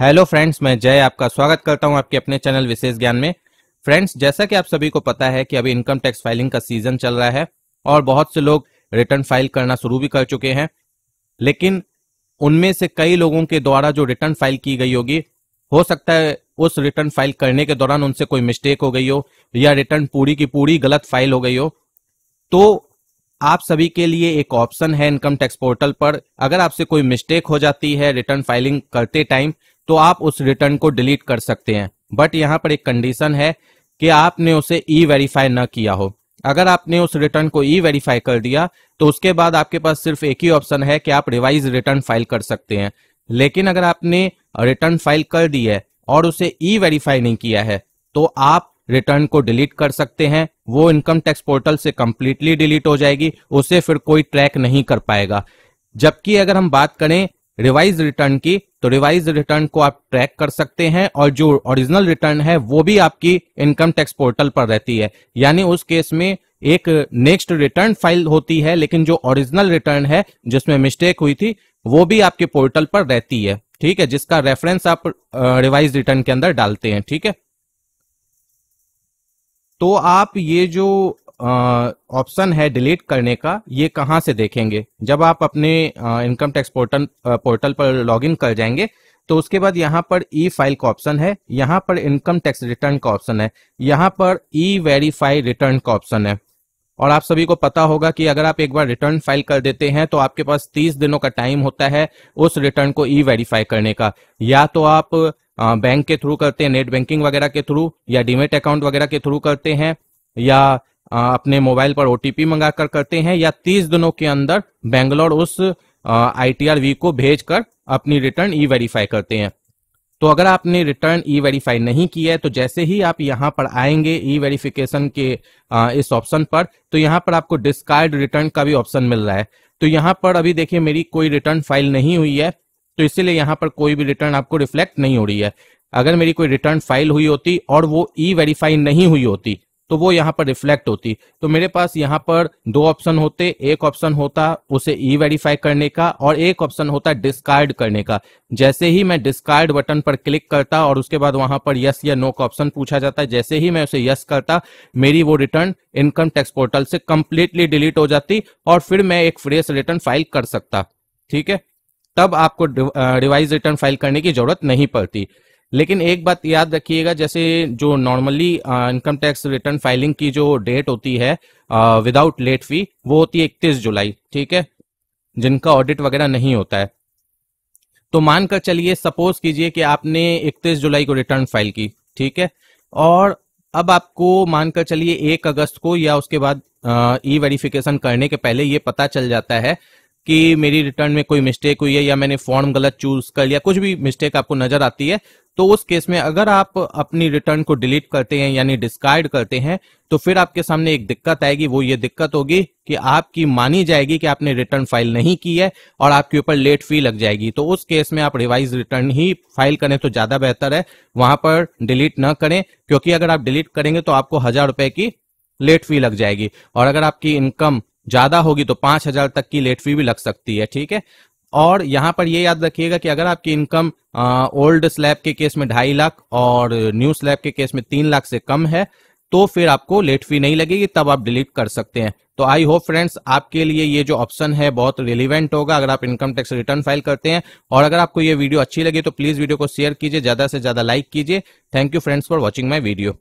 hello friends मैं जय आपका स्वागत करता हूं आपके अपने चैनल विशेष ज्ञान में फ्रेंड्स जैसा कि आप सभी को पता है कि अभी इनकम टैक्स फाइलिंग का सीजन चल रहा है और बहुत से लोग रिटर्न फाइल करना शुरू भी कर चुके हैं लेकिन उनमें से कई लोगों के द्वारा जो रिटर्न फाइल की गई होगी हो सकता है उस रिटर्न फाइल करने के दौरान उनसे कोई मिस्टेक हो गई हो या रिटर्न पूरी की पूरी गलत फाइल हो गई हो तो आप सभी के लिए एक ऑप्शन है इनकम टैक्स पोर्टल पर अगर आपसे कोई मिस्टेक हो जाती है रिटर्न फाइलिंग करते टाइम तो आप उस रिटर्न को डिलीट कर सकते हैं बट यहाँ पर एक कंडीशन है कि आपने उसे ई वेरीफाई न किया हो अगर आपने उस रिटर्न को ई वेरीफाई कर दिया तो उसके बाद आपके पास सिर्फ एक ही ऑप्शन है कि आप रिवाइज रिटर्न फाइल कर सकते हैं लेकिन अगर आपने रिटर्न फाइल कर दी है और उसे ई वेरीफाई नहीं किया है तो आप रिटर्न को डिलीट कर सकते हैं वो इनकम टैक्स पोर्टल से कंप्लीटली डिलीट हो जाएगी उसे फिर कोई ट्रैक नहीं कर पाएगा जबकि अगर हम बात करें रिवाइज रिटर्न की तो रिवाइज रिटर्न को आप ट्रैक कर सकते हैं और जो ओरिजिनल रिटर्न है वो भी आपकी इनकम टैक्स पोर्टल पर रहती है यानी उस केस में एक नेक्स्ट रिटर्न फाइल होती है लेकिन जो ओरिजिनल रिटर्न है जिसमें मिस्टेक हुई थी वो भी आपके पोर्टल पर रहती है ठीक है जिसका रेफरेंस आप रिवाइज रिटर्न के अंदर डालते हैं ठीक है तो आप ये जो ऑप्शन है डिलीट करने का ये कहाँ से देखेंगे जब आप अपने इनकम टैक्स पोर्टल पोर्टल पर लॉगिन कर जाएंगे तो उसके बाद यहाँ पर ई फाइल का ऑप्शन है यहाँ पर इनकम टैक्स रिटर्न का ऑप्शन है यहाँ पर ई वेरीफाई रिटर्न का ऑप्शन है और आप सभी को पता होगा कि अगर आप एक बार रिटर्न फाइल कर देते हैं तो आपके पास 30 दिनों का टाइम होता है उस रिटर्न को ई वेरीफाई करने का या तो आप बैंक के थ्रू करते हैं नेट बैंकिंग वगैरह के थ्रू या डीमेट अकाउंट वगैरह के थ्रू करते हैं या अपने मोबाइल पर ओटीपी मंगा कर करते हैं या तीस दिनों के अंदर बेंगलोर उस वी को भेजकर अपनी रिटर्न ई वेरीफाई करते हैं तो अगर आपने रिटर्न ई वेरीफाई नहीं किया है तो जैसे ही आप यहाँ पर आएंगे ई वेरिफिकेशन के इस ऑप्शन पर तो यहाँ पर आपको डिस्कार्ड रिटर्न का भी ऑप्शन मिल रहा है तो यहाँ पर अभी देखिए मेरी कोई रिटर्न फाइल नहीं हुई है तो इसीलिए यहाँ पर कोई भी रिटर्न आपको रिफ्लेक्ट नहीं हो रही है अगर मेरी कोई रिटर्न फाइल हुई होती और वो ई वेरीफाई नहीं हुई होती तो वो यहाँ पर रिफ्लेक्ट होती तो मेरे पास यहाँ पर दो ऑप्शन होते एक ऑप्शन होता उसे ई वेरीफाई करने का और एक ऑप्शन होता डिस्कार्ड करने का जैसे ही मैं डिस्कार्ड बटन पर क्लिक करता और उसके बाद वहां पर यस या नो का ऑप्शन पूछा जाता है जैसे ही मैं उसे यस करता मेरी वो रिटर्न इनकम टैक्स पोर्टल से कंप्लीटली डिलीट हो जाती और फिर मैं एक फ्रेश रिटर्न फाइल कर सकता ठीक है तब आपको रिवाइज रिटर्न फाइल करने की जरूरत नहीं पड़ती लेकिन एक बात याद रखिएगा जैसे जो normally income tax return filing की जो डेट होती है विदाउट लेट फी वो होती है इकतीस जुलाई ठीक है जिनका ऑडिट वगैरह नहीं होता है तो मानकर चलिए सपोज कीजिए कि आपने 31 जुलाई को रिटर्न फाइल की ठीक है और अब आपको मानकर चलिए एक अगस्त को या उसके बाद ई वेरिफिकेशन करने के पहले ये पता चल जाता है कि मेरी रिटर्न में कोई मिस्टेक हुई है या मैंने फॉर्म गलत चूज कर लिया कुछ भी मिस्टेक आपको नजर आती है तो उस केस में अगर आप अपनी रिटर्न को डिलीट करते हैं यानी डिस्कार्ड करते हैं तो फिर आपके सामने एक दिक्कत आएगी वो ये दिक्कत होगी कि आपकी मानी जाएगी कि आपने रिटर्न फाइल नहीं की है और आपके ऊपर लेट फी लग जाएगी तो उस केस में आप रिवाइज रिटर्न ही फाइल करें तो ज्यादा बेहतर है वहां पर डिलीट ना करें क्योंकि अगर आप डिलीट करेंगे तो आपको हजार रुपए की लेट फी लग जाएगी और अगर आपकी इनकम ज्यादा होगी तो पांच हजार तक की लेट फी भी लग सकती है ठीक है और यहां पर ये याद रखिएगा कि अगर आपकी इनकम ओल्ड स्लैब के केस में ढाई लाख और न्यू स्लैब के केस में तीन लाख से कम है तो फिर आपको लेट फी नहीं लगेगी तब आप डिलीट कर सकते हैं तो आई होप फ्रेंड्स आपके लिए ये जो ऑप्शन है बहुत रिलीवेंट होगा अगर आप इनकम टैक्स रिटर्न फाइल करते हैं और अगर आपको ये वीडियो अच्छी लगी तो प्लीज वीडियो को शेयर कीजिए ज्यादा से ज्यादा लाइक कीजिए thank you friends for watching my video